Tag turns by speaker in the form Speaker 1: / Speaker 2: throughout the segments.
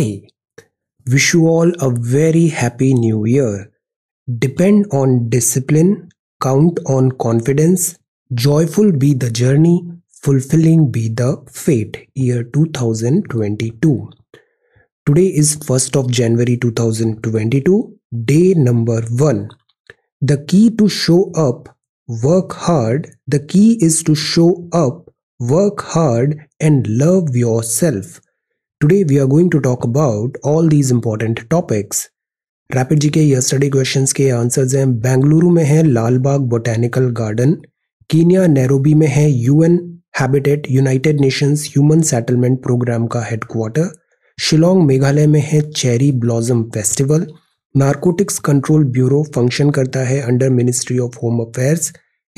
Speaker 1: I wish you all a very happy new year. Depend on discipline, count on confidence, joyful be the journey, fulfilling be the fate. Year 2022. Today is 1st of January 2022, day number 1. The key to show up, work hard. The key is to show up, work hard, and love yourself Today we are going to talk about all these important topics. Rapid G K yesterday के answers हैं बेंगलुरु में है Lalbagh botanical garden Kenya Nairobi में है UN habitat United Nations human settlement programme का headquarter Shillong Meghalaya में है cherry blossom festival narcotics control bureau function करता है under ministry of home affairs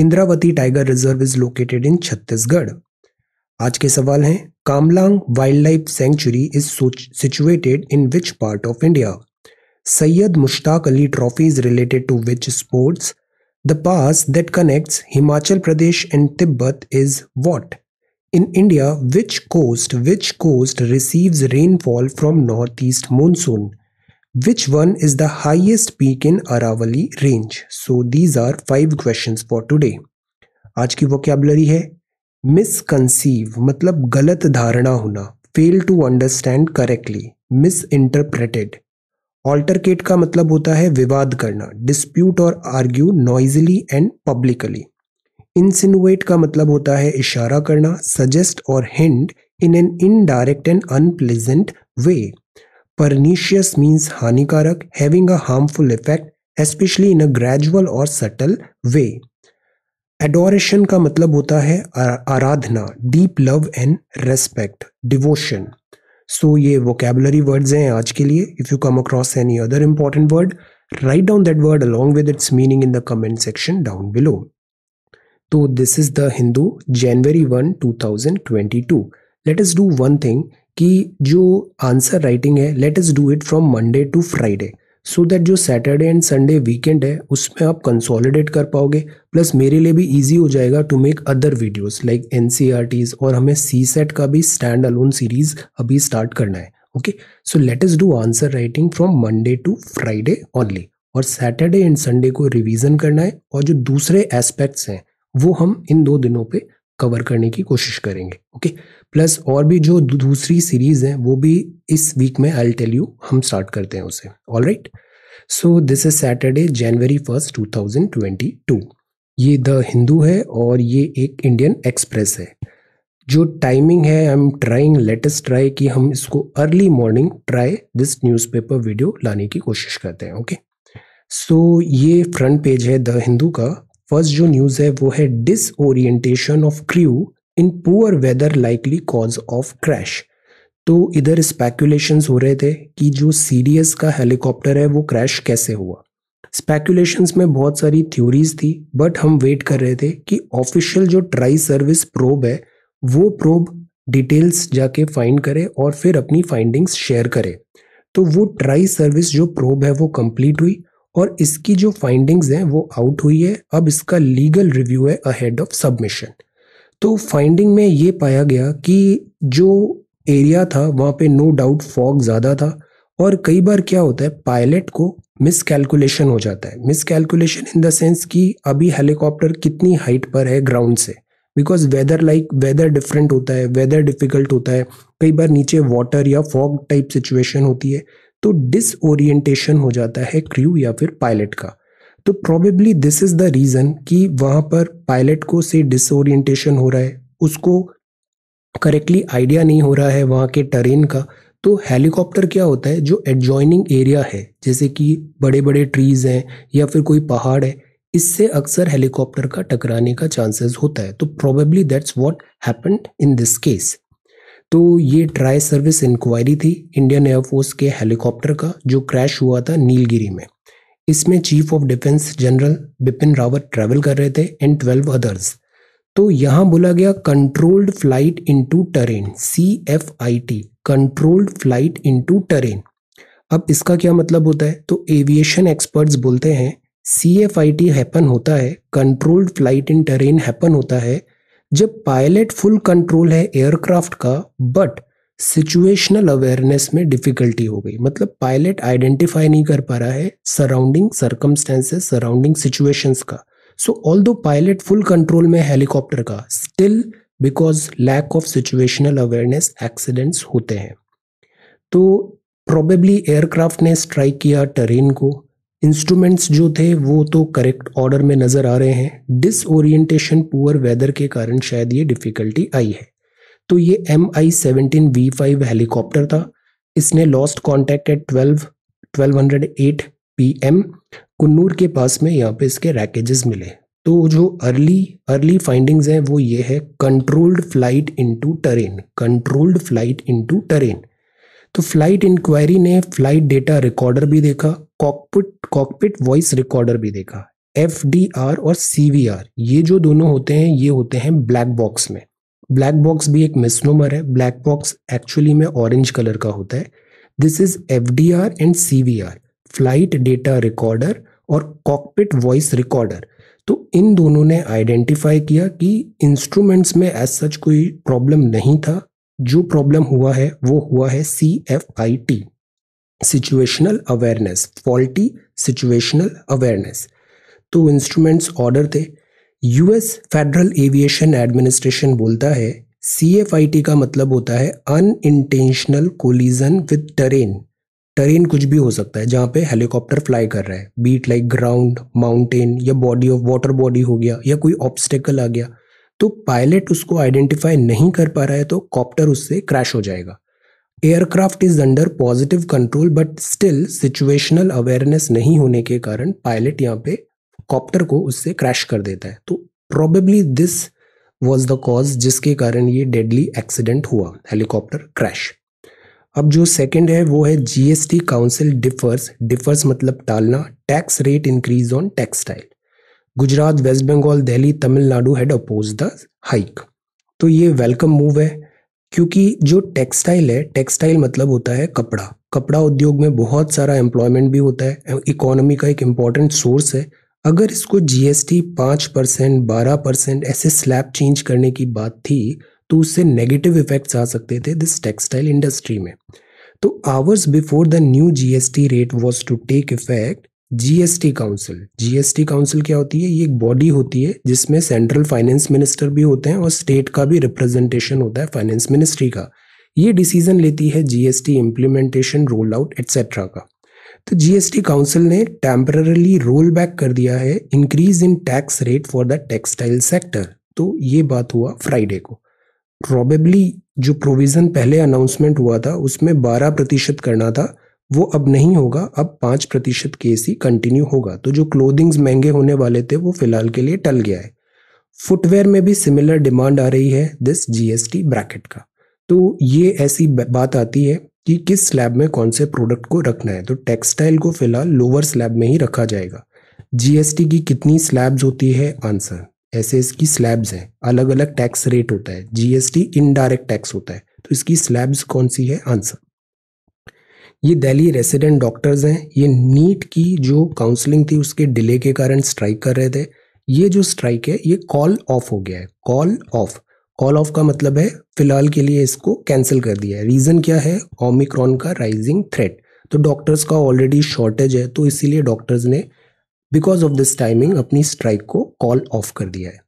Speaker 1: Indravati tiger reserve is located in Chhattisgarh आज के सवाल हैं Kamlang wildlife sanctuary is situated in which part of India Syed Mushtaq Ali trophy is related to which sports the pass that connects Himachal Pradesh and Tibet is what in India which coast which coast receives rainfall from north east monsoon which one is the highest peak in Aravalli range so these are five question for today आज की vocabulary है misconceive मतलब गलत धारणा होना fail to understand correctly misinterpreted altercate का मतलब होता है विवाद करना डिस्प्यूट और argue noisily and publicly insinuate का मतलब होता है इशारा करना सजेस्ट और hint in an indirect and unpleasant way pernicious means हानिकारक having a harmful effect especially in a gradual और सटल वे एडोरेशन का मतलब होता है आराधना deep love and respect devotion so ये वोकेबलरी वर्ड्स हैं आज के लिए if you come across any other important word write down that word along with its meaning in the comment section down below तो this is the Hindu January one two thousand twenty two let us do one thing कि जो answer writing है let us do it from Monday to Friday so so that जो Saturday and Sunday weekend है उसमें आप consolidate कर पाओगे plus मेरे लिए भी इजी हो जाएगा to make other videos like an और हमें सी सेट का भी स्टैंड अलोन सीरीज अभी स्टार्ट करना है okay so let us do answer writing from Monday to Friday only और सैटरडे एंड संडे को रिविजन करना है और जो दूसरे एस्पेक्ट्स हैं वो हम इन दो दिनों पर कवर करने की कोशिश करेंगे ओके okay? प्लस और भी जो दूसरी सीरीज़ है वो भी इस वीक में आई टेल यू हम स्टार्ट करते हैं उसे all right so this is Saturday January first two thousand twenty two ये द हिंदू है और ये एक इंडियन एक्सप्रेस है जो टाइमिंग है I am trying latest try कि हम इसको early morning try this newspaper video लाने की कोशिश करते हैं ओके सो ये फ्रंट पेज है द हिंदू का फर्स्ट जो न्यूज़ है वो है disorientation of crew in poor weather likely cause of crash तो इधर स्पेकुलेशन हो रहे थे कि जो सी का हेलीकॉप्टर है वो क्रैश कैसे हुआ स्पेकुलेशंस में बहुत सारी थ्योरीज थी बट हम वेट कर रहे थे कि ऑफिशियल जो ट्राई सर्विस प्रोब है वो प्रोब डिटेल्स जाके फाइंड करे और फिर अपनी फाइंडिंग्स शेयर करे तो वो ट्राई सर्विस जो प्रोब है वो कंप्लीट हुई और इसकी जो फाइंडिंग्स हैं वो आउट हुई है अब इसका लीगल रिव्यू है अहेड ऑफ सबमिशन तो फाइंडिंग में ये पाया गया कि जो एरिया था वहाँ पे नो डाउट फॉग ज़्यादा था और कई बार क्या होता है पायलट को मिस कैलकुलेशन हो जाता है miscalculation in the sense कि अभी हेलीकॉप्टर कितनी हाइट पर है ग्राउंड से because weather like weather different होता है वेदर डिफिकल्ट होता है कई बार नीचे वाटर या फॉग टाइप सिचुएशन होती है तो डिसओरिएंटेशन हो जाता है क्रू या फिर पायलट का तो probably this is the reason कि वहाँ पर पायलट को से डिसोरिएंटेशन हो रहा है उसको करेक्टली आइडिया नहीं हो रहा है वहाँ के टेरेन का तो हेलीकॉप्टर क्या होता है जो एडजॉइनिंग एरिया है जैसे कि बड़े बड़े ट्रीज़ हैं या फिर कोई पहाड़ है इससे अक्सर हेलीकॉप्टर का टकराने का चांसेस होता है तो probably that's what happen in this case तो ये ट्राई सर्विस इंक्वायरी थी इंडियन एयरफोर्स के हेलीकॉप्टर का जो क्रैश हुआ था नीलगिरी में इसमें chief of defence general Bipin Rawat travel कर रहे थे एंड ट्वेल्व अदर्स तो यहाँ बोला गया controlled flight into terrain C F I T controlled flight into terrain अब इसका क्या मतलब होता है तो एविएशन एक्सपर्ट्स बोलते हैं C F I T happen होता है controlled flight in terrain happen होता है जब पायलट फुल कंट्रोल है एयरक्राफ्ट का बट सिचुएशनल अवेयरनेस में डिफिकल्टी हो गई मतलब पायलट आइडेंटिफाई नहीं कर पा रहा है सराउंडिंग सरकमस्टेंसेस सराउंडिंग सिचुएशंस का so although pilot full control में हेलीकॉप्टर का still because lack of situational awareness accidents होते हैं तो प्रॉबेबली एयरक्राफ्ट ने स्ट्राइक किया टेरेन को इंस्ट्रूमेंट्स जो थे वो तो करेक्ट ऑर्डर में नज़र आ रहे हैं डिसओरिएंटेशन पुअर वेदर के कारण शायद ये डिफ़िकल्टी आई है तो ये M I seventeen V five helicopter था इसने lost contact at twelve twelve hundred eight P M Coonoor के पास में यहाँ पे इसके रैकेजेस मिले तो जो अर्ली अर्ली फाइंडिंग्स हैं वो ये है controlled flight into terrain controlled flight into terrain तो फ्लाइट इंक्वायरी ने फ्लाइट डेटा रिकॉर्डर भी देखा कॉकपिट कॉकपिट वॉइस रिकॉर्डर भी देखा एफ और सी ये जो दोनों होते हैं ये होते हैं ब्लैक बॉक्स में ब्लैक बॉक्स भी एक मिसनोमर है ब्लैक बॉक्स एक्चुअली में ऑरेंज कलर का होता है this is F D R and C V R flight data recorder और कॉकपिट वॉइस रिकॉर्डर तो इन दोनों ने आइडेंटिफाई किया कि इंस्ट्रूमेंट्स में एज सच कोई प्रॉब्लम नहीं था जो प्रॉब्लम हुआ है वो हुआ है C F I T situational awareness faulty situational awareness तो इंस्ट्रूमेंट्स ऑर्डर थे यूएस फेडरल एविएशन एडमिनिस्ट्रेशन बोलता है सी का मतलब होता है unintentional collision with terrain terrain कुछ भी हो सकता है जहाँ पे हेलीकॉप्टर फ्लाई कर रहा है बीट लाइक ग्राउंड माउंटेन या बॉडी ऑफ वाटर बॉडी हो गया या कोई ऑब्स्टेकल आ गया तो पायलट उसको आइडेंटिफाई नहीं कर पा रहा है तो कॉप्टर उससे क्रैश हो जाएगा aircraft is under positive control but still situational awareness नहीं होने के कारण पायलट यहाँ पे कॉप्टर को उससे क्रैश कर देता है तो probably this was the cause जिसके कारण ये डेडली एक्सीडेंट हुआ हेलीकॉप्टर क्रैश अब जो सेकेंड है वो है जीएसटी काउंसिल डिफर्स डिफर्स मतलब टालना tax rate increase on textile Gujarat West Bengal Delhi Tamil Nadu had oppose the hike तो ये वेलकम मूव है क्योंकि जो टेक्सटाइल है टेक्सटाइल मतलब होता है कपड़ा कपड़ा उद्योग में बहुत सारा एम्प्लॉयमेंट भी होता है इकोनॉमी का एक इम्पॉर्टेंट सोर्स है अगर इसको जीएसटी पाँच परसेंट बारह परसेंट ऐसे स्लैब चेंज करने की बात थी तो उससे नेगेटिव इफेक्ट्स आ सकते थे दिस टेक्सटाइल इंडस्ट्री में तो hours before the new GST rate was to take effect GST council GST council क्या होती है ये एक बॉडी होती है जिसमें सेंट्रल फाइनेंस मिनिस्टर भी होते हैं और स्टेट का भी रिप्रेजेंटेशन होता है फाइनेंस मिनिस्ट्री का ये डिसीजन लेती है GST implementation roll out etcetera का तो जीएसटी काउंसिल ने टेम्परली रोल बैक कर दिया है increase in tax rate for the textile sector तो ये बात हुआ फ्राइडे को प्रॉबेबली जो प्रोविज़न पहले अनाउंसमेंट हुआ था उसमें बारह प्रतिशत करना था वो अब नहीं होगा अब पाँच प्रतिशत केस ही कंटिन्यू होगा तो जो क्लोदिंग्स महंगे होने वाले थे वो फिलहाल के लिए टल गया है फुटवेयर में भी सिमिलर डिमांड आ रही है दिस जीएसटी ब्रैकेट का तो ये ऐसी बात आती है कि किस स्लैब में कौन से प्रोडक्ट को रखना है तो टेक्सटाइल को फिलहाल लोअर स्लैब में ही रखा जाएगा जीएसटी की कितनी स्लैब्स होती है आंसर एस की स्लैब्स हैं अलग अलग टैक्स रेट होता है जीएसटी इनडायरेक्ट टैक्स होता है तो इसकी स्लैब्स कौन सी है आंसर ये दिल्ली रेसिडेंट डॉक्टर्स हैं ये नीट की जो काउंसलिंग थी उसके डिले के कारण स्ट्राइक कर रहे थे ये जो स्ट्राइक है ये कॉल ऑफ हो गया है कॉल ऑफ कॉल ऑफ का मतलब है फिलहाल के लिए इसको कैंसिल कर दिया है रीज़न क्या है ओमिक्रॉन का राइजिंग थ्रेट तो डॉक्टर्स का ऑलरेडी शॉर्टेज है तो इसीलिए डॉक्टर्स ने बिकॉज ऑफ दिस टाइमिंग अपनी स्ट्राइक को कॉल ऑफ कर दिया है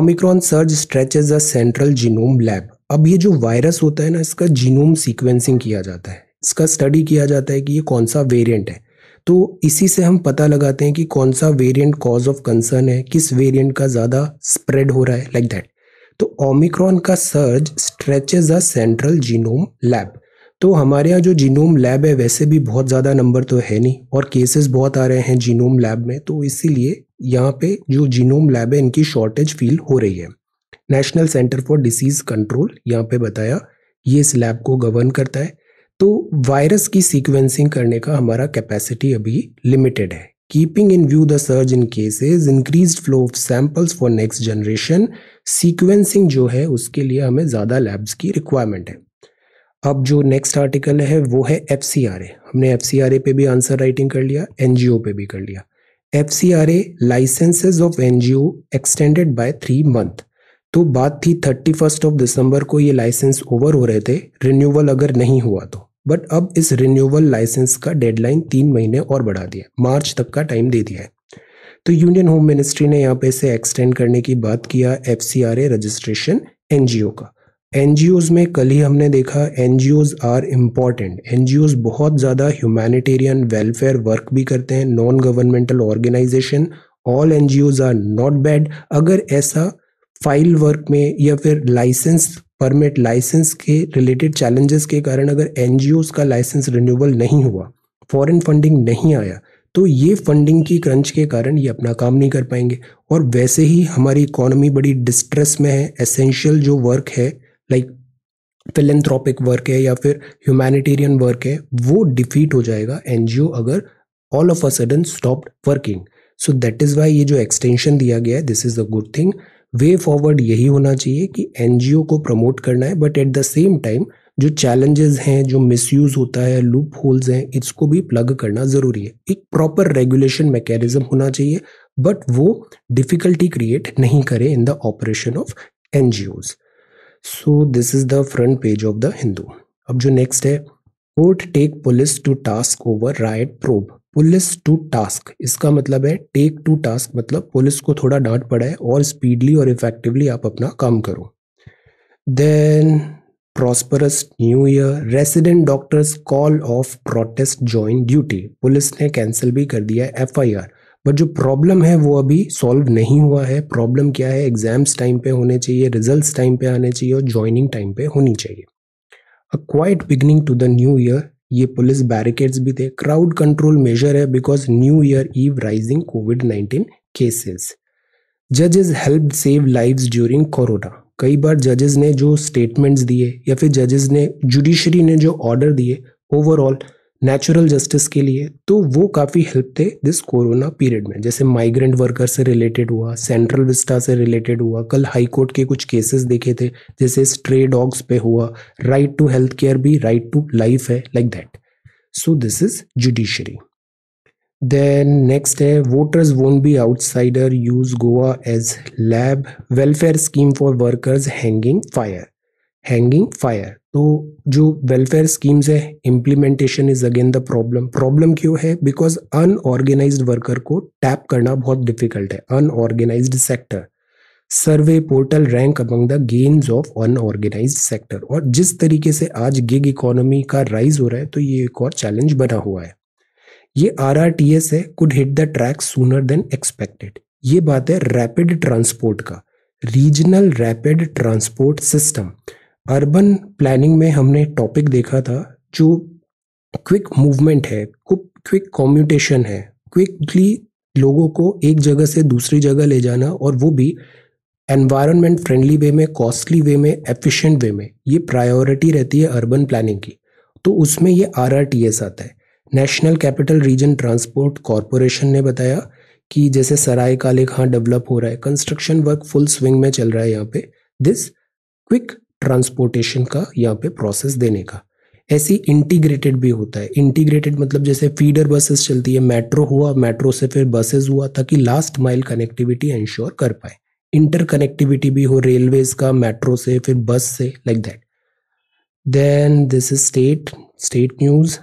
Speaker 1: omicron surge stretches a central genome lab अब ये जो वायरस होता है ना इसका जीनोम सीक्वेंसिंग किया जाता है इसका स्टडी किया जाता है कि ये कौन सा वेरिएंट है तो इसी से हम पता लगाते हैं कि कौन सा वेरिएंट कॉज ऑफ कंसर्न है किस वेरिएंट का ज़्यादा स्प्रेड हो रहा है लाइक like दैट तो ओमिक्रॉन का surge stretches a central genome lab तो हमारे यहाँ जो जीनोम लैब है वैसे भी बहुत ज़्यादा नंबर तो है नहीं और केसेस बहुत आ रहे हैं जीनोम लैब में तो इसीलिए यहाँ पे जो जीनोम लैब है इनकी शॉर्टेज फील हो रही है national centre for disease control यहाँ पे बताया ये इस लैब को गवर्न करता है तो वायरस की सीक्वेंसिंग करने का हमारा कैपेसिटी अभी लिमिटेड है keeping in view the surge in cases increase flow of samples for next generation sequencing जो है उसके लिए हमें ज़्यादा लैब्स की रिक्वायरमेंट है अब जो नेक्स्ट आर्टिकल है वो है एफ हमने एफ पे भी आंसर राइटिंग कर लिया एन पे भी कर लिया F C R A licences of N G O extended by three month तो बात थी थर्टी फर्स्ट ऑफ दिसंबर को ये लाइसेंस ओवर हो रहे थे रिन्यूअल अगर नहीं हुआ तो बट अब इस रिन्यूअल लाइसेंस का डेडलाइन तीन महीने और बढ़ा दिया मार्च तक का टाइम दे दिया है तो यूनियन होम मिनिस्ट्री ने यहाँ पे इसे एक्सटेंड करने की बात किया F C R A registration N G O का एन में कल ही हमने देखा एन आर इम्पॉर्टेंट एन बहुत ज़्यादा ह्यूमैनिटेरियन वेलफेयर वर्क भी करते हैं non governmental organisation all N G Os are not bad अगर ऐसा फाइल वर्क में या फिर लाइसेंस परमिट लाइसेंस के रिलेटेड चैलेंजेस के कारण अगर एन जी ओज का लाइसेंस रिन्यूअल नहीं हुआ फॉरेन फंडिंग नहीं आया तो ये फंडिंग की क्रंच के कारण ये अपना काम नहीं कर पाएंगे और वैसे ही हमारी इकोनॉमी बड़ी डिस्ट्रेस में है एसेंशियल जो वर्क है लाइक फिलेंथ्रॉपिक वर्क है या फिर ह्यूमैनिटेरियन वर्क है वो डिफीट हो जाएगा एन अगर all of a sudden stopped working so that is why ये जो एक्सटेंशन दिया गया है this is a good thing way forward यही होना चाहिए कि एन को प्रमोट करना है but at the same time जो चैलेंजेस हैं जो मिसयूज होता है लूप होल्स हैं इसको भी प्लग करना ज़रूरी है एक प्रॉपर रेगुलेशन मैकेनिज्म होना चाहिए बट वो डिफ़िकल्टी क्रिएट नहीं करे in the operation of N G Os so this is the front page of the Hindu अब जो नेक्स्ट है court take police to task over right probe police to task इसका मतलब है टेक टू टास्क मतलब पुलिस को थोड़ा डांट पड़ा है और स्पीडली और इफेक्टिवली आप अपना काम करो then prosperous new year resident doctors call off protest join duty police ने कैंसिल भी कर दिया है आर बट जो प्रॉब्लम है वो अभी सॉल्व नहीं हुआ है प्रॉब्लम क्या है एग्जाम्स टाइम पे होने चाहिए रिजल्ट्स टाइम पे आने चाहिए और ज्वाइनिंग टाइम पे होनी चाहिए a quiet beginning to the new year ये पुलिस बैरिकेड्स भी थे क्राउड कंट्रोल मेजर है because new year eve rising covid nineteen cases जज is help save live during corona कई बार जजेस ने जो स्टेटमेंट्स दिए या फिर जजेस ने जुडिशरी ने जो ऑर्डर दिए ओवरऑल नेचुरल जस्टिस के लिए तो वो काफ़ी हेल्प थे दिस कोरोना पीरियड में जैसे माइग्रेंट वर्कर से रिलेटेड हुआ सेंट्रल विस्टा से रिलेटेड हुआ कल हाई कोर्ट के कुछ केसेस देखे थे जैसे स्ट्रे डॉग्स पे हुआ राइट टू हेल्थ केयर भी राइट टू लाइफ है like that so this is judiciary Then next है voters won't be outsider use Goa as lab welfare scheme for workers hanging fire hanging fire तो जो welfare schemes है implementation is again the problem problem क्यों है because unorganised worker को tap करना बहुत difficult है unorganised sector survey portal rank among the gains of unorganised sector और जिस तरीके से आज गिग इकोनॉमी का राइज हो रहा है तो ये एक और चैलेंज बना हुआ है ये आर आर टी एस है could hit the track sooner than expected ये बात है रैपिड ट्रांसपोर्ट का regional rapid transport system urban planning में हमने टॉपिक देखा था जो क्विक मूवमेंट है क्विक कॉम्यूटेशन है क्विकली लोगों को एक जगह से दूसरी जगह ले जाना और वो भी एनवायरनमेंट फ्रेंडली वे में कॉस्टली वे में एफिशिएंट वे में ये प्रायोरिटी रहती है अर्बन प्लानिंग की तो उसमें ये आर आता है national capital region transport corporation ने बताया कि जैसे सराय काले खां डेवलप हो रहा है कंस्ट्रक्शन वर्क फुल स्विंग में चल रहा है यहाँ पे दिस क्विक ट्रांसपोर्टेशन का यहाँ पे प्रोसेस देने का ऐसी इंटीग्रेटेड भी होता है इंटीग्रेटेड मतलब जैसे फीडर बसेस चलती है मेट्रो हुआ मेट्रो से फिर बसेस हुआ ताकि लास्ट माइल कनेक्टिविटी इंश्योर कर पाए इंटर कनेक्टिविटी भी हो रेलवेज का मेट्रो से फिर बस से like that then this is state state news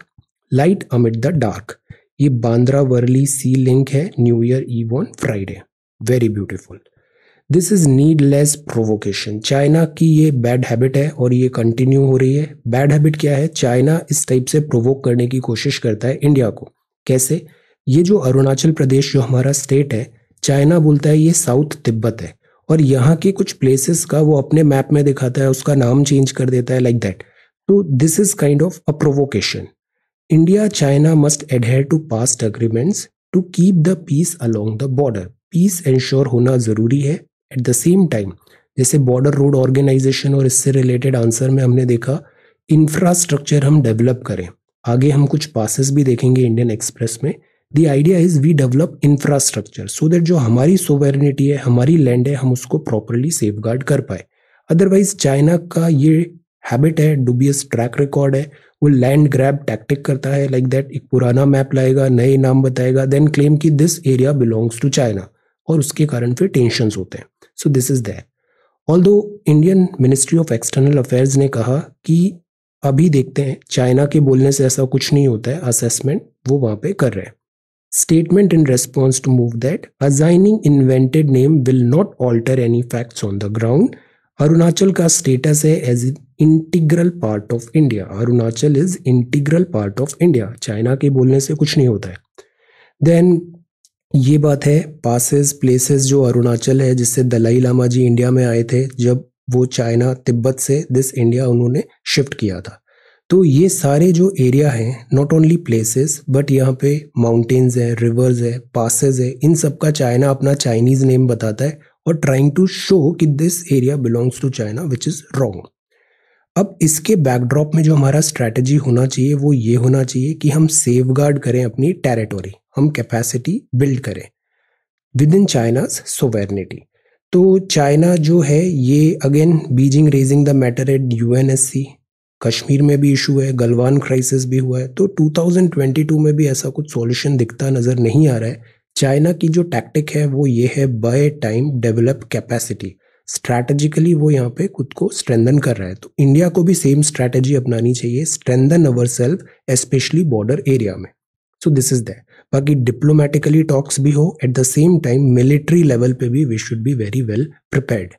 Speaker 1: light amid the dark ये बांद्रा वर्ली सी लिंक है new year eve on Friday very beautiful this is needless provocation China की ये बैड हैबिट है और ये कंटिन्यू हो रही है बैड हैबिट क्या है चाइना इस टाइप से प्रोवोक करने की कोशिश करता है इंडिया को कैसे ये जो अरुणाचल प्रदेश जो हमारा स्टेट है चाइना बोलता है ये साउथ तिब्बत है और यहाँ के कुछ प्लेसेस का वो अपने मैप में दिखाता है उसका नाम चेंज कर देता है लाइक दैट तो this is kind of a provocation India China must adhere to pass agreements to keep the peace along the border peace ensure होना जरूरी है एट द सेम टाइम जैसे बॉर्डर रोड ऑर्गेनाइजेशन और इससे related answer में हमने देखा infrastructure हम डेवलप करें आगे हम कुछ पासिस भी देखेंगे इंडियन एक्सप्रेस में the idea is we develop infrastructure so that जो हमारी सोवेरनिटी है हमारी लैंड है हम उसको प्रॉपरली सेफ कर पाए अदरवाइज चाइना का ये हैबिट है डुबियस ट्रैक रिकॉर्ड है वो लैंड ग्रैब टैक्टिक करता है लाइक like दैट एक पुराना मैप लाएगा नए नाम बताएगा देन क्लेम कि this area belongs to China और उसके कारण फिर टेंशन होते हैं so this is that although Indian ministry of external affairs ने कहा कि अभी देखते हैं चाइना के बोलने से ऐसा कुछ नहीं होता है असेसमेंट वो वहाँ पे कर रहे हैं statement in response to move that assigning invented name will not alter any facts on the ground Arunachal का स्टेटस है as integral part of India Arunachal is integral part of India China के बोलने से कुछ नहीं होता है देन ये बात है पासेस प्लेसेस जो अरुणाचल है जिससे दलाई लामा जी इंडिया में आए थे जब वो चाइना तिब्बत से दिस इंडिया उन्होंने शिफ्ट किया था तो ये सारे जो एरिया हैं नॉट ओनली प्लेसेस बट यहाँ पे माउंटेन्स है रिवर्स है पासेस है इन सब का चाइना अपना चाइनीज़ नेम बताता है और ट्राइंग टू शो कि this area belongs to China which is wrong अब इसके बैकड्रॉप में जो हमारा स्ट्रैटेजी होना चाहिए वो ये होना चाहिए कि हम सेफ गार्ड करें अपनी टेरिटोरी हम कैपेसिटी बिल्ड करें विद इन चाइनाज सोवेरनिटी तो चाइना जो है ये again Beijing raising the matter at U Kashmir में भी इशू है गलवान क्राइसिस भी हुआ है तो 2022 में भी ऐसा कुछ सॉल्यूशन दिखता नज़र नहीं आ रहा है चाइना की जो टैक्टिक है वो ये है by time develop capacity strategically वो यहाँ पे खुद को स्ट्रेंदन कर रहा है तो इंडिया को भी सेम स्ट्रैटेजी अपनानी चाहिए strengthen our self specially border area में सो दिस इज दैट बाकी डिप्लोमेटिकली टॉक्स भी हो at the same time military level पे भी we should be very well prepared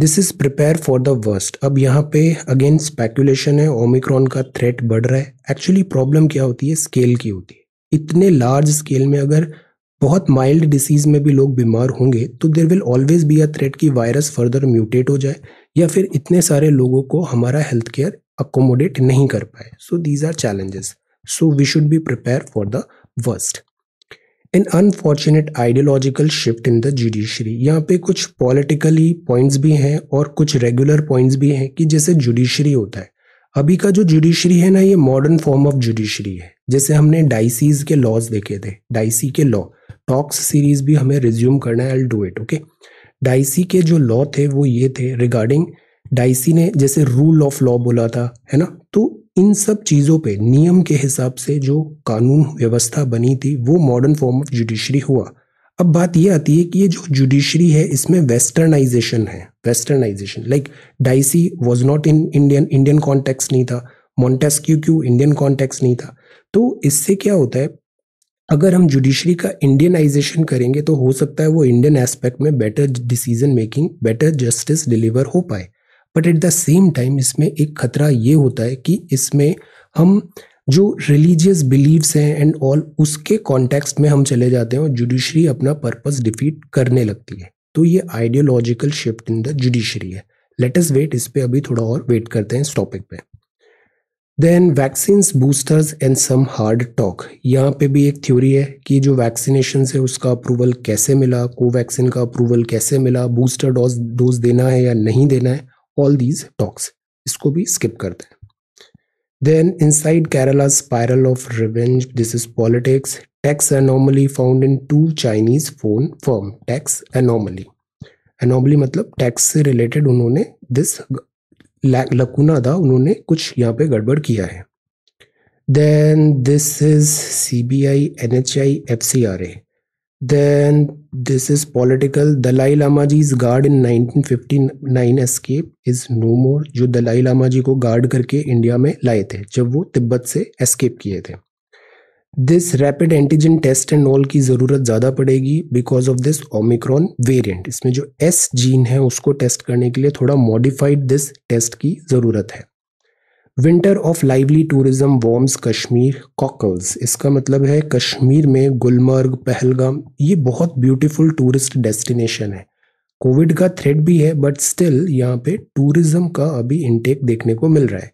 Speaker 1: this is prepare for the worst अब यहाँ पे अगेन स्पेकुलेशन है ओमिक्रॉन का थ्रेट बढ़ रहा है एक्चुअली प्रॉब्लम क्या होती है स्केल की होती है इतने लार्ज स्केल में अगर बहुत माइल्ड डिसीज में भी लोग बीमार होंगे तो there will always be a threat कि वायरस फर्दर म्यूटेट हो जाए या फिर इतने सारे लोगों को हमारा हेल्थ केयर अकोमोडेट नहीं कर पाए so these are challenges so we should be prepare for the worst an unfortunate ideological shift in the judiciary यहाँ पे कुछ पॉलिटिकली पॉइंट्स भी हैं और कुछ रेगुलर पॉइंट्स भी हैं कि जैसे जुडिशरी होता है अभी का जो जुडिशरी है ना ये मॉडर्न फॉर्म ऑफ जुडिशरी है जैसे हमने डाइसीज के लॉज देखे थे डाइसी के लॉ टॉक्स सीरीज भी हमें रिज्यूम करना है I do it okay Dicey के जो लॉ थे वो ये थे रिगार्डिंग डाइसी ने जैसे रूल ऑफ लॉ बोला था है ना तो इन सब चीज़ों पे नियम के हिसाब से जो कानून व्यवस्था बनी थी वो मॉडर्न फॉर्म ऑफ जुडिशरी हुआ अब बात ये आती है कि ये जो जुडिशरी है इसमें वेस्टर्नाइजेशन है westernization like Dicey was not in Indian Indian context नहीं था मॉन्टेस्क्यू क्यू इंडियन कॉन्टेक्स नहीं था तो इससे क्या होता है अगर हम जुडिशरी का इंडियनाइजेशन करेंगे तो हो सकता है वो इंडियन एस्पेक्ट में better decision making better justice deliver हो पाए but at the same time इसमें एक खतरा ये होता है कि इसमें हम जो रिलीजियस बिलीव्स हैं एंड ऑल उसके कॉन्टेक्स्ट में हम चले जाते हैं और जुडिशरी अपना पर्पस डिफीट करने लगती है तो ये ideological shift in the judiciary है लेटेस्ट वेट इस पर अभी थोड़ा और वेट करते हैं इस टॉपिक पे then vaccine boosters and some hard talk यहाँ पे भी एक थ्योरी है कि जो वैक्सीनेशन है उसका अप्रूवल कैसे मिला कोवैक्सिन का अप्रूवल कैसे मिला बूस्टर डोज डोज देना है या नहीं देना है ऑल दीज टॉक्स इसको भी स्किप करते हैं then inside Kerala spiral of revenge this is politics tax anomaly found in two Chinese phone firm tax anomaly anomaly मतलब टैक्स से रिलेटेड उन्होंने दिस लकुना था उन्होंने कुछ यहाँ पे गड़बड़ किया है then this is C B I N H I F C R A then this is political Dalai Lama ji is guard in nineteen fifty nine escape is no more जो दलाई लामा जी को गार्ड करके इंडिया में लाए थे जब वो तिब्बत से एस्केप किए थे this rapid antigen test and all की ज़रूरत ज़्यादा पड़ेगी because of this omicron variant इसमें जो एस जीन है उसको टेस्ट करने के लिए थोड़ा मॉडिफाइड दिस टेस्ट की ज़रूरत है winter of lively tourism warms Kashmir cockles इसका मतलब है कश्मीर में गुलमर्ग पहलगाम ये बहुत ब्यूटीफुल टूरिस्ट डेस्टिनेशन है कोविड का थ्रेड भी है बट स्टिल यहाँ पे टूरिज्म का अभी इंटेक देखने को मिल रहा है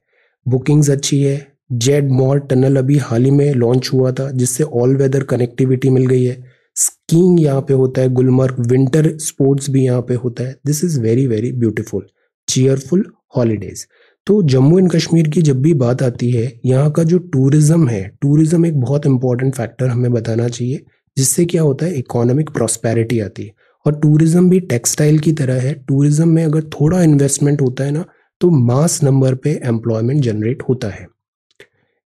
Speaker 1: बुकिंग्स अच्छी है जेड मॉल टनल अभी हाल ही में लॉन्च हुआ था जिससे ऑल वेदर कनेक्टिविटी मिल गई है स्कीइंग यहाँ पे होता है गुलमर्ग विंटर स्पोर्ट्स भी यहाँ पे होता है this is very very beautiful cheerful holidays तो जम्मू एंड कश्मीर की जब भी बात आती है यहाँ का जो टूरिज़्म है टूरिज़्म एक बहुत इंपॉर्टेंट फैक्टर हमें बताना चाहिए जिससे क्या होता है इकोनॉमिक प्रॉस्पेरिटी आती है और टूरिज़्म भी टेक्सटाइल की तरह है टूरिज़्म में अगर थोड़ा इन्वेस्टमेंट होता है ना तो मास नंबर पे एम्प्लॉयमेंट जनरेट होता है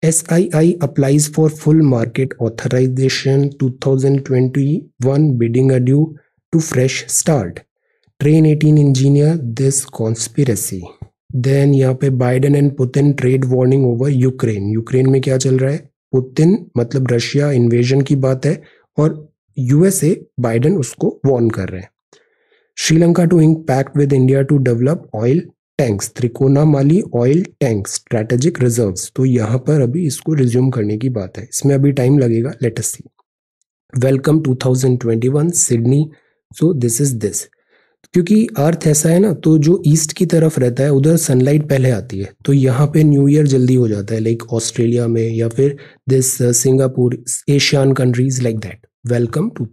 Speaker 1: SII applies for full market authorization 2021 bidding adieu to fresh start. Train 18 engineer this conspiracy. Then यहाँ पे Biden and Putin trade warning over Ukraine Ukraine में क्या चल रहा है पुतिन मतलब रशिया इन्वेजन की बात है और यूएसए बाइडन उसको वार्न कर रहे हैं Sri Lanka to ink pact with India to develop oil tanks Trincomalee oil tanks strategic reserves तो यहाँ पर अभी इसको रिज्यूम करने की बात है इसमें अभी टाइम लगेगा let us see welcome 2021 Sydney so this is this क्योंकि अर्थ ऐसा है ना तो जो ईस्ट की तरफ रहता है उधर सनलाइट पहले आती है तो यहाँ पे न्यू ईयर जल्दी हो जाता है लाइक like ऑस्ट्रेलिया में या फिर this Singapore Asian countries like that welcome to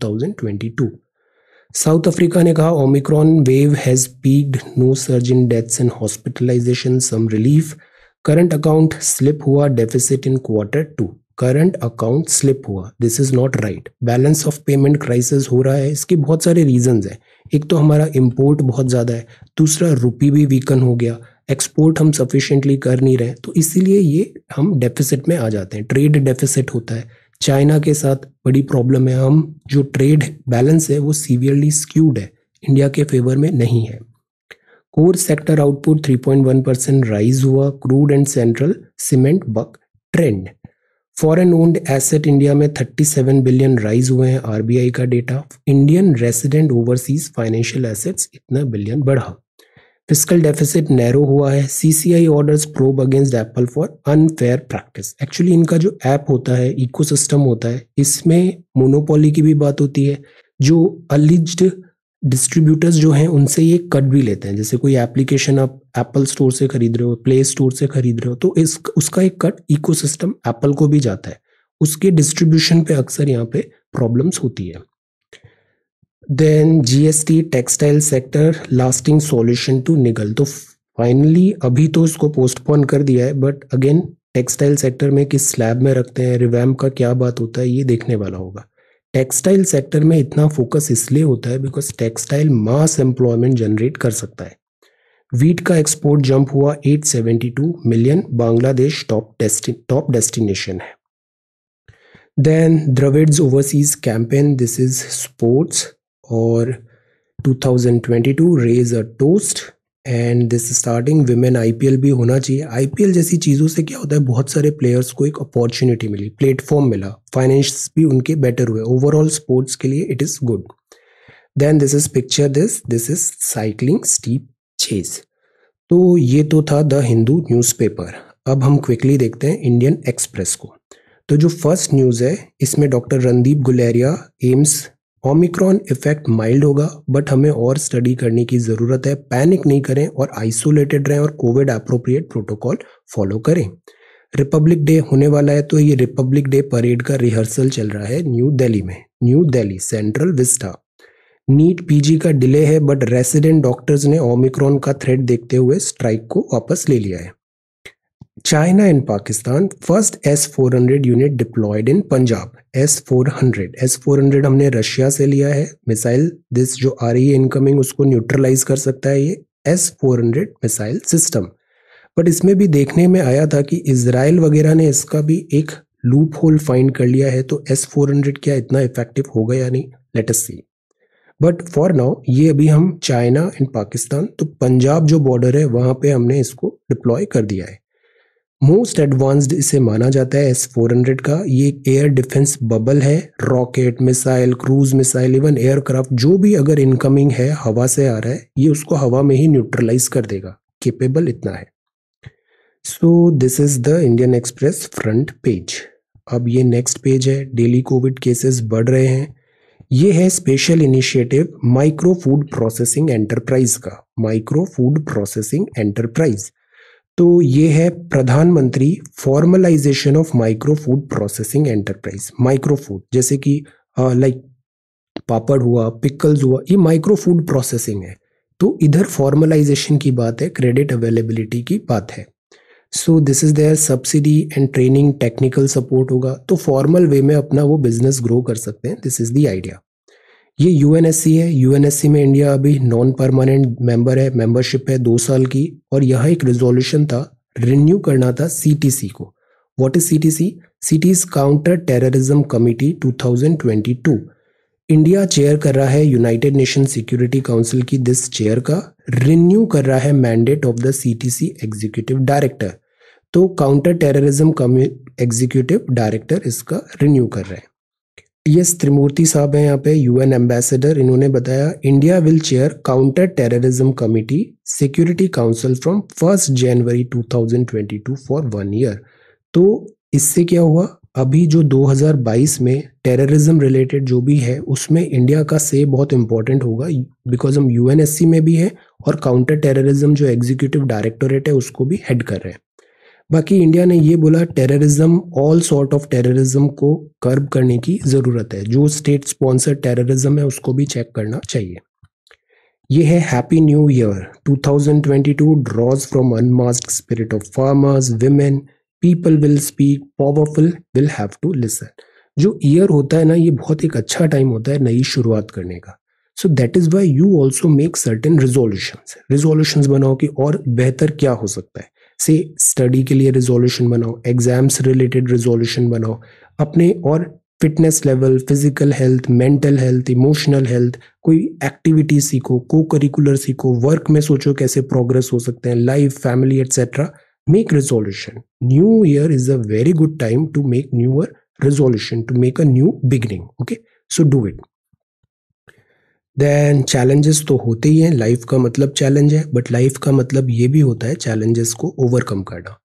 Speaker 1: South Africa ने कहा omicron wave has peaked no surge in deaths and hospitalization some relief current account slip हुआ deficit in quarter two current account slip हुआ this is not right balance of payment crisis हो रहा है इसके बहुत सारे रीजंस हैं एक तो हमारा इम्पोर्ट बहुत ज़्यादा है दूसरा रुपी भी वीकन हो गया एक्सपोर्ट हम सफिशेंटली कर नहीं रहे तो इसीलिए ये हम डेफिसिट में आ जाते हैं ट्रेड डेफिसिट होता है चाइना के साथ बड़ी प्रॉब्लम है हम जो ट्रेड बैलेंस है वो सीवियरली स्क्यूड है इंडिया के फेवर में नहीं है core sector output 3.1 percent rise हुआ crude and central cement buck trend foreign owned asset India में 37 बिलियन राइज हुए हैं आरबीआई का data Indian resident overseas financial assets इतना बिलियन बढ़ा फिजिकल डेफिसिट नैरो हुआ है C C I order probe against Apple for unfair practice actually इनका जो ऐप होता है सिस्टम होता है इसमें मोनोपोली की भी बात होती है जो अलिज्ड डिस्ट्रीब्यूटर्स जो हैं उनसे ये कट भी लेते हैं जैसे कोई एप्लीकेशन आप एप्पल स्टोर से खरीद रहे हो प्ले स्टोर से खरीद रहे हो तो इस उसका एक कट इको सिस्टम एप्पल को भी जाता है उसके डिस्ट्रीब्यूशन पे अक्सर यहाँ पे प्रॉब्लम्स होती है then GST textile sector lasting solution to निगल तो फाइनली अभी तो इसको पोस्टपोन कर दिया है बट अगेन टेक्सटाइल सेक्टर में किस स्लैब में रखते हैं रिवैम का क्या बात होता है ये देखने वाला होगा टेक्सटाइल सेक्टर में इतना फोकस इसलिए होता है because textile mass employment generate कर सकता है वीट का एक्सपोर्ट जंप हुआ 872 मिलियन बांग्लादेश टॉप डेस्टि, टॉप डेस्टिनेशन है then Dravid's overseas campaign this is sports और 2022 raise a toast and this starting women IPL भी होना चाहिए आईपीएल जैसी चीज़ों से क्या होता है बहुत सारे प्लेयर्स को एक अपॉर्चुनिटी मिली प्लेटफॉर्म मिला फाइनेंस भी उनके बेटर हुए ओवरऑल स्पोर्ट्स के लिए it is good then this is picture this this is cycling steeplechase तो ये तो था द हिंदू न्यूज़पेपर अब हम क्विकली देखते हैं इंडियन एक्सप्रेस को तो जो फर्स्ट न्यूज़ है इसमें doctor Randeep Guleria AIIMS omicron effect mild होगा बट हमें और स्टडी करने की ज़रूरत है पैनिक नहीं करें और आइसोलेटेड रहें और कोविड अप्रोप्रिएट प्रोटोकॉल फॉलो करें रिपब्लिक डे होने वाला है तो ये रिपब्लिक डे परेड का रिहर्सल चल रहा है न्यू दिल्ली में New Delhi central vista NEET PG का डिले है बट रेसिडेंट डॉक्टर्स ने ओमिक्रॉन का थ्रेड देखते हुए स्ट्राइक को वापस ले लिया है China and Pakistan first S four hundred unit deployed in Punjab S four hundred S four hundred हमने रशिया से लिया है मिसाइल दिस जो आ रही है इनकमिंग उसको न्यूट्रलाइज कर सकता है ये S four hundred missile system but इसमें भी देखने में आया था कि इसराइल वगैरह ने इसका भी एक लूप होल फाइंड कर लिया है तो एस फोर हंड्रेड क्या इतना इफेक्टिव होगा या नहीं let's see but for now ये अभी हम चाइना एंड पाकिस्तान तो पंजाब जो बॉर्डर है वहां पे हमने इसको डिप्लॉय कर दिया है मोस्ट एडवांस्ड इसे माना जाता है एस फोर हंड्रेड का ये एयर डिफेंस बबल है rocket missile cruise missile even aircraft जो भी अगर इनकमिंग है हवा से आ रहा है ये उसको हवा में ही न्यूट्रलाइज कर देगा केपेबल इतना है so this is the Indian Express front page अब ये नेक्स्ट पेज है डेली कोविड केसेस बढ़ रहे हैं ये है special initiative micro food processing enterprise का माइक्रो फूड प्रोसेसिंग एंटरप्राइज़ तो ये है प्रधानमंत्री formalization of micro food processing enterprise micro food जैसे कि लाइक पापड़ हुआ पिकल्स हुआ ये माइक्रो फूड प्रोसेसिंग है तो इधर फॉर्मलाइजेशन की बात है क्रेडिट अवेलेबिलिटी की बात है so this is their subsidy and training technical support होगा तो फॉर्मल वे में अपना वो बिजनेस ग्रो कर सकते हैं दिस इज द आइडिया ये यू है यू में इंडिया अभी नॉन परमानेंट मेंबर है मेंबरशिप है दो साल की और यह एक रिजोल्यूशन था रिन्यू करना था सी को what is C T C cities counter terrorism committee 2022 India chair कर रहा है यूनाइटेड नेशन सिक्योरिटी काउंसिल की दिस चेयर का रिन्यू कर रहा है mandate of the CTC executive director तो काउंटर टेररिज्म एग्जीक्यूटिव डायरेक्टर इसका रिन्यू कर रहे हैं यस त्रिमूर्ति साहब हैं यहाँ पे यूएन एम्बेसडर इन्होंने बताया India will chair counter terrorism committee security council from first January 2022 for one year तो इससे क्या हुआ अभी जो 2022 में टेररिज्म रिलेटेड जो भी है उसमें इंडिया का से बहुत इंपॉर्टेंट होगा बिकॉज हम यूएनएससी में भी है और काउंटर टेररिज्म जो एग्जीक्यूटिव डायरेक्टोरेट है उसको भी हेड कर रहे हैं बाकी इंडिया ने ये बोला terrorism all sort of terrorism को कर्ब करने की ज़रूरत है जो स्टेट स्पॉन्सर्ड टेररिज्म है उसको भी चेक करना चाहिए ये है happy new year 2022 draws from unmask spirit of farmers women people will speak powerful will have to listen जो ईयर होता है ना ये बहुत एक अच्छा टाइम होता है नई शुरुआत करने का so that is why you also make certain resolution resolution बनाओ कि और बेहतर क्या हो सकता है से स्टडी के लिए रेजोल्यूशन बनाओ एग्जाम्स रिलेटेड रेजोल्यूशन बनाओ अपने और fitness level physical health mental health emotional health कोई एक्टिविटी सीखो को करिकुलर सीखो वर्क में सोचो कैसे प्रोग्रेस हो सकते हैं life family etcetera make resolution new year is a very good time to make new year resolution to make a new beginning okay so do it then challenges तो होते ही हैं लाइफ का मतलब चैलेंज है but life का मतलब ये भी होता है चैलेंजेस को ओवरकम करना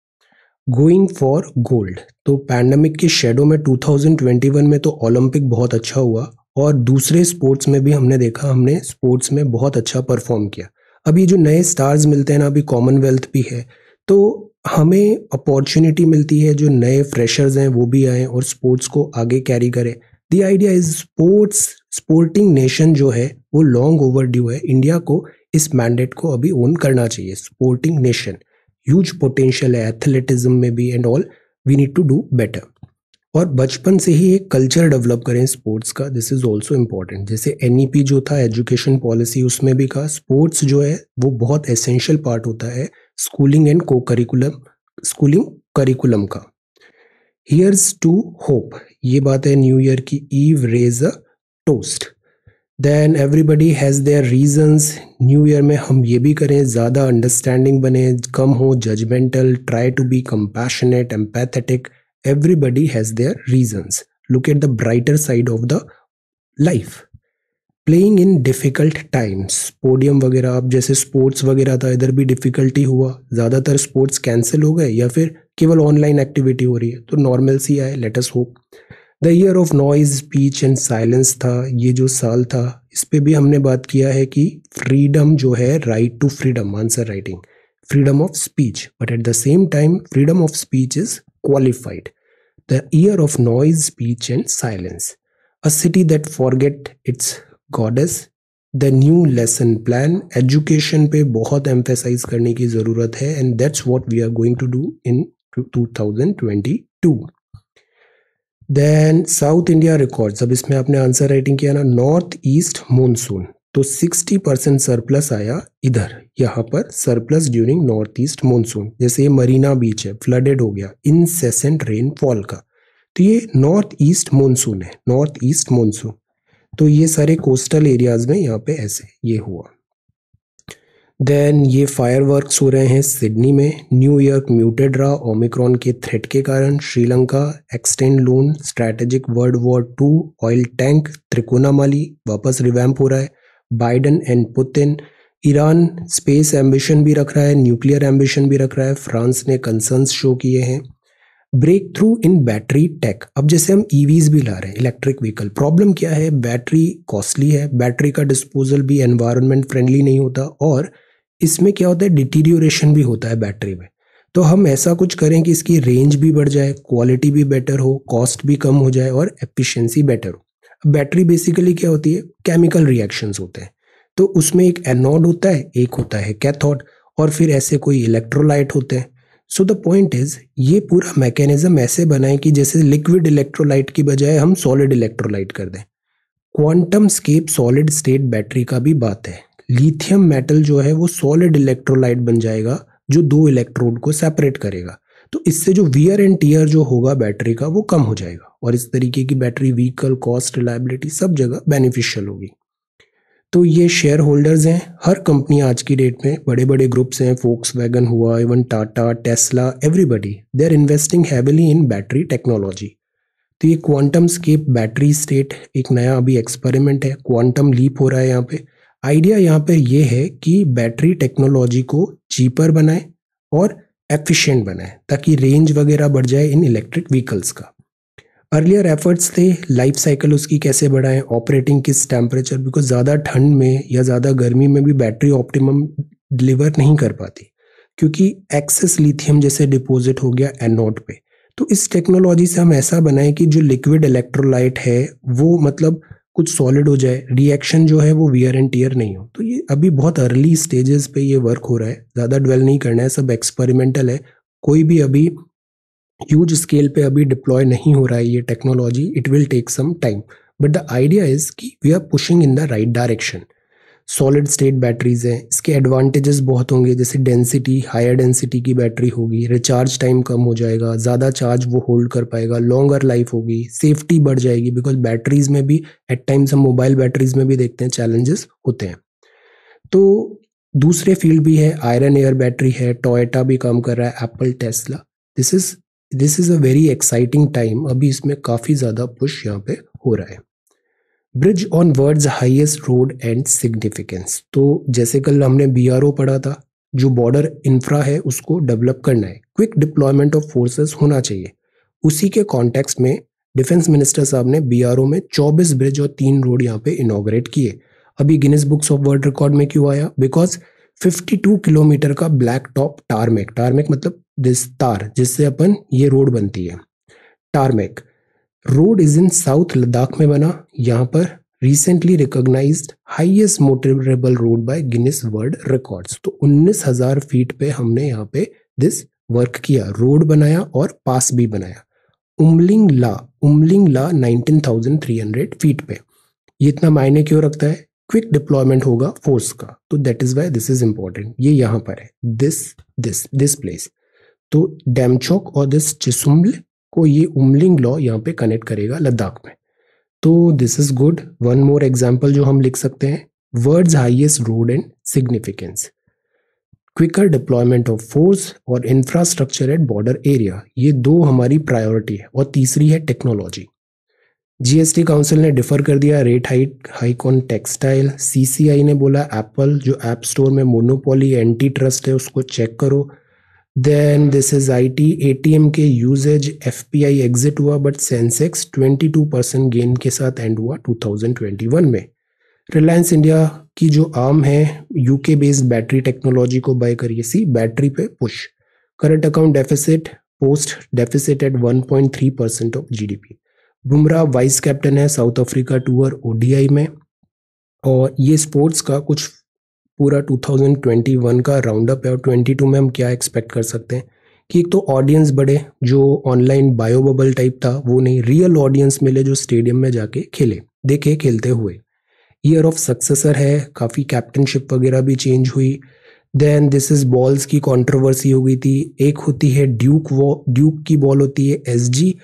Speaker 1: गोइंग फॉर गोल्ड तो पैंडमिक के शेडो में 2021 में तो ओलंपिक बहुत अच्छा हुआ और दूसरे स्पोर्ट्स में भी हमने देखा हमने स्पोर्ट्स में बहुत अच्छा परफॉर्म किया अब ये जो नए स्टार्स मिलते हैं ना अभी कॉमनवेल्थ भी है तो हमें अपॉर्चुनिटी मिलती है जो नए फ्रेशर्स हैं वो भी आएँ और स्पोर्ट्स को आगे कैरी करें the idea is sports sporting nation जो है वो लॉन्ग ओवर ड्यू है इंडिया को इस मैंडेट को अभी ओन करना चाहिए स्पोर्टिंग नेशन ह्यूज पोटेंशियल है एथलेटिज्म में भी and all we need to do better और बचपन से ही एक कल्चर डेवलप करें स्पोर्ट्स का दिस इज़ ऑल्सो इम्पॉर्टेंट जैसे एन e जो था एजुकेशन पॉलिसी उसमें भी कहा स्पोर्ट्स जो है वो बहुत एसेंशियल पार्ट होता है स्कूलिंग एंड को करिकुलम स्कूलिंग करिकुलम का हियर्स टू होप ये बात है न्यू ईयर की eve raise a toast then everybody has their reasons new year में हम ये भी करें ज़्यादा अंडरस्टैंडिंग बने कम हो judgmental try to be compassionate empathetic everybody has their reasons look at the brighter side of the life playing in difficult times podium वगैरह अब जैसे स्पोर्ट्स वगैरह था इधर भी डिफ़िकल्टी हुआ ज़्यादातर स्पोर्ट्स कैंसिल हो गए या फिर केवल ऑनलाइन एक्टिविटी हो रही है तो नॉर्मल सी आए let's hope the year of noise speech and silence था ये जो साल था इस पर भी हमने बात किया है कि फ्रीडम जो है right to freedom answer writing freedom of speech but at the same time freedom of speech is qualified the year of noise speech and silence a city that forget its goddess the new lesson plan education पे बहुत emphasise करने की ज़रूरत है and that's what we are going to do in 2022 then south India records अब इसमें आपने answer writing किया ना नॉर्थ ईस्ट मानसून तो 60 परसेंट सरप्लस आया इधर यहाँ पर surplus during north east monsoon जैसे ये मरीना बीच है फ्लडेड हो गया इनसेसेंट रेनफॉल का तो ये नॉर्थ ईस्ट मानसून है नॉर्थ ईस्ट मानसून तो ये सारे कोस्टल एरियाज में यहाँ पे ऐसे ये हुआ देन ये फायर हो रहे हैं सिडनी में न्यूयॉर्क म्यूटेड रहा ओमिक्रॉन के थ्रेट के कारण Sri Lanka extend loan strategic world war two oil tank Trincomalee वापस रिवैम्प हो रहा है Biden and Putin Iran space ambition भी रख रहा है न्यूक्लियर एम्बिशन भी रख रहा है फ्रांस ने कंसर्न शो किए हैं breakthrough in battery tech अब जैसे हम ईवीज e भी ला रहे हैं इलेक्ट्रिक व्हीकल प्रॉब्लम क्या है बैटरी कॉस्टली है बैटरी का डिस्पोजल भी एनवायरमेंट फ्रेंडली नहीं होता और इसमें क्या होता है डिटीरियोरेशन भी होता है बैटरी में तो हम ऐसा कुछ करें कि इसकी रेंज भी बढ़ जाए क्वालिटी भी बेटर हो कॉस्ट भी कम हो जाए और एफिशिएंसी बेटर हो बैटरी बेसिकली क्या होती है केमिकल रिएक्शंस होते हैं तो उसमें एक एनोड होता है एक होता है कैथोड और फिर ऐसे कोई इलेक्ट्रोलाइट होते हैं सो द पॉइंट इज ये पूरा मैकेनिज्म ऐसे बनाए कि जैसे लिक्विड इलेक्ट्रोलाइट की बजाय हम सॉलिड इलेक्ट्रोलाइट कर दें QuantumScape solid state battery का भी बात है लिथियम मेटल जो है वो सॉलिड इलेक्ट्रोलाइट बन जाएगा जो दो इलेक्ट्रोड को सेपरेट करेगा तो इससे जो वियर एंड टीयर जो होगा बैटरी का वो कम हो जाएगा और इस तरीके की बैटरी व्हीकल कॉस्ट रिलायबिलिटी सब जगह बेनिफिशियल होगी तो ये शेयर होल्डर्स हैं हर कंपनी आज की डेट में बड़े बड़े ग्रुप्स हैं फोक्स वैगन हुआ even Tata Tesla everybody they are investing heavily in battery technology तो ये क्वांटम स्केप बैटरी स्टेट एक नया अभी एक्सपेरिमेंट है क्वांटम लीप हो रहा है यहाँ पे आइडिया यहाँ पर यह है कि बैटरी टेक्नोलॉजी को चीपर बनाए और एफिशिएंट बनाए ताकि रेंज वगैरह बढ़ जाए इन इलेक्ट्रिक व्हीकल्स का अर्लियर एफर्ट्स थे लाइफ साइकिल उसकी कैसे बढ़ाएं ऑपरेटिंग किस टेम्परेचर बिकॉज ज़्यादा ठंड में या ज़्यादा गर्मी में भी बैटरी ऑप्टिमम डिलीवर नहीं कर पाती क्योंकि एक्सेस लिथियम जैसे डिपॉजिट हो गया एनोड पे तो इस टेक्नोलॉजी से हम ऐसा बनाएं कि जो लिक्विड इलेक्ट्रोलाइट है वो मतलब कुछ सॉलिड हो जाए रिएक्शन जो है वो वियर एंड टीयर नहीं हो तो ये अभी बहुत अर्ली स्टेजेस पे ये वर्क हो रहा है ज़्यादा डवेल नहीं करना है सब एक्सपेरिमेंटल है कोई भी अभी ह्यूज स्केल पे अभी डिप्लॉय नहीं हो रहा है ये technology it will take some time but the idea is कि we are pushing in the right direction solid state batteries हैं इसके एडवांटेजेस बहुत होंगे जैसे डेंसिटी हायर डेंसिटी की बैटरी होगी रिचार्ज टाइम कम हो जाएगा ज़्यादा चार्ज वो होल्ड कर पाएगा लॉन्गर लाइफ होगी सेफ्टी बढ़ जाएगी बिकॉज बैटरीज में भी एट टाइम्स हम मोबाइल बैटरीज में भी देखते हैं चैलेंजेस होते हैं तो दूसरे फील्ड भी है आयरन एयर बैटरी है टोयटा भी काम कर रहा है Apple Tesla this is this is a very exciting time अभी इसमें काफ़ी ज़्यादा पुश यहाँ पे हो रहा है bridge on world's highest road and significance तो जैसे कल हमने बी आर ओ पढ़ा था जो बॉर्डर इंफ्रा है उसको डेवलप करना है क्विक डिप्लॉयमेंट ऑफ फोर्सेस होना चाहिए उसी के कॉन्टेक्स में डिफेंस मिनिस्टर साहब ने बी आर ओ में चौबीस ब्रिज और तीन रोड यहाँ पे इनाग्रेट किए अभी Guinness Books of World Record में क्यों आया बिकॉज फिफ्टी टू किलोमीटर का ब्लैक टॉप टारमेक टारमेक मतलब दिस तार जिससे अपन ये रोड बनती है tarmac road is in south Ladakh में बना यहाँ पर recently recognize highest motorable road by Guinness World Records तो 19,000 फीट पे हमने यहाँ पे दिस वर्क किया रोड बनाया और पास भी बनाया उमलिंग ला उमलिंग ला 19,300 फीट पे ये इतना मायने क्यों रखता है क्विक डिप्लॉयमेंट होगा फोर्स का तो that is why this is important ये यहाँ पर है दिस दिस दिस प्लेस तो डैमचौक और दिस चिसुम्ल को ये उमलिंग लॉ यहाँ पे कनेक्ट करेगा लद्दाख में तो this is good one more example जो हम लिख सकते हैं world's highest road and significance quicker deployment of force और इंफ्रास्ट्रक्चर एट बॉर्डर एरिया ये दो हमारी प्रायोरिटी है और तीसरी है टेक्नोलॉजी जीएसटी काउंसिल ने डिफर कर दिया rate height hike on textile CCI ने बोला एप्पल जो एप स्टोर में मोनोपोली एंटी ट्रस्ट है उसको चेक करो then this is I T A T M के usages F P I exit हुआ but Sensex twenty two percent gain के साथ एंड हुआ टू थाउजेंड ट्वेंटी वन में रिलायंस इंडिया की जो आर्म है यूके बेस्ड बैटरी टेक्नोलॉजी को बाय करिए सी बैटरी पे push current account deficit post deficit at one point three percent of G D P Bumrah vice captain है South Africa tour O D I में और ये स्पोर्ट्स का कुछ पूरा 2021 का राउंड अप है और 22 में हम क्या एक्सपेक्ट कर सकते हैं कि एक तो ऑडियंस बढ़े जो ऑनलाइन बायोबल टाइप था वो नहीं रियल ऑडियंस मिले जो स्टेडियम में जाके खेले देखे खेलते हुए ईयर ऑफ सक्सेसर है काफ़ी कैप्टनशिप वगैरह भी चेंज हुई देन दिस इज बॉल्स की कंट्रोवर्सी हो गई थी एक होती है ड्यूक वो ड्यूक की बॉल होती है एसजी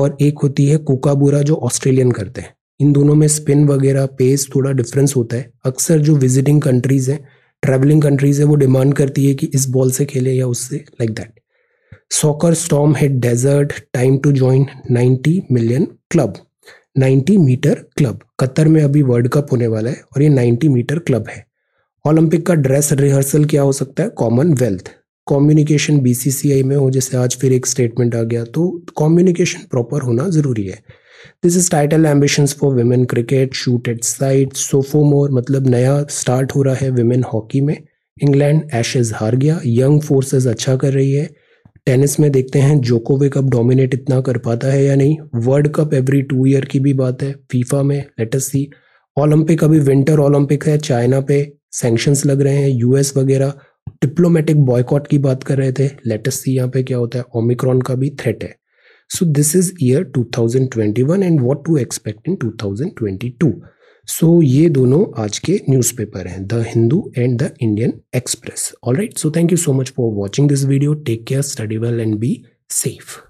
Speaker 1: और एक होती है कोकाबूरा जो ऑस्ट्रेलियन करते हैं इन दोनों में स्पिन वगैरह पेस थोड़ा डिफरेंस होता है अक्सर जो विजिटिंग कंट्रीज़ हैं ट्रैवलिंग कंट्रीज़ है वो डिमांड करती है कि इस बॉल से खेले या उससे like that soccer storm hit desert time to join 90 million club 90 metre club Qatar में अभी वर्ल्ड कप होने वाला है और ये 90 मीटर क्लब है ओलंपिक का ड्रेस रिहर्सल क्या हो सकता है कॉमनवेल्थ कम्युनिकेशन बीसीसीआई में हो जैसे आज फिर एक स्टेटमेंट आ गया तो कम्युनिकेशन प्रॉपर होना ज़रूरी है this is title ambitions for women cricket shoot at side sophomore मतलब नया स्टार्ट हो रहा है वेमेन हॉकी में इंग्लैंड एशेज हार गया यंग फोर्सेस अच्छा कर रही है टेनिस में देखते हैं जोकोविक अब डोमिनेट इतना कर पाता है या नहीं world cup every two year की भी बात है फीफा में लेटस सी ओलंपिक अभी विंटर ओलंपिक है चाइना पे सेंक्शंस लग रहे हैं यूएस वगैरह डिप्लोमेटिक बॉयकॉट की बात कर रहे थे लेटस सी यहाँ पे क्या होता है ओमिक्रॉन का भी थ्रेट है So this is year 2021 and what to expect in 2022. So these two newspaper hain, The Hindu and The Indian Express. Alright, so thank you so much for watching this video. Take care, study well and be safe.